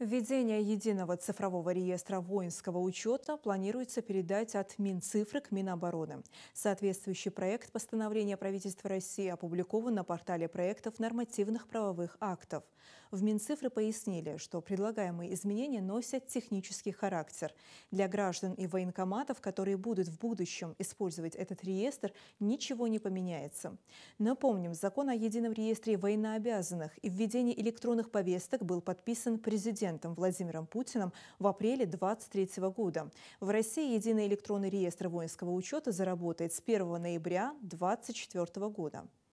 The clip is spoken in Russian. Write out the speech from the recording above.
Введение единого цифрового реестра воинского учета планируется передать от Минцифры к Минобороны. Соответствующий проект постановления правительства России опубликован на портале проектов нормативных правовых актов. В Минцифры пояснили, что предлагаемые изменения носят технический характер. Для граждан и военкоматов, которые будут в будущем использовать этот реестр, ничего не поменяется. Напомним, закон о едином реестре военнообязанных и введении электронных повесток был подписан президентом президентом Владимиром Путиным в апреле 2023 года. В России единый электронный реестр воинского учета заработает с 1 ноября 2024 года.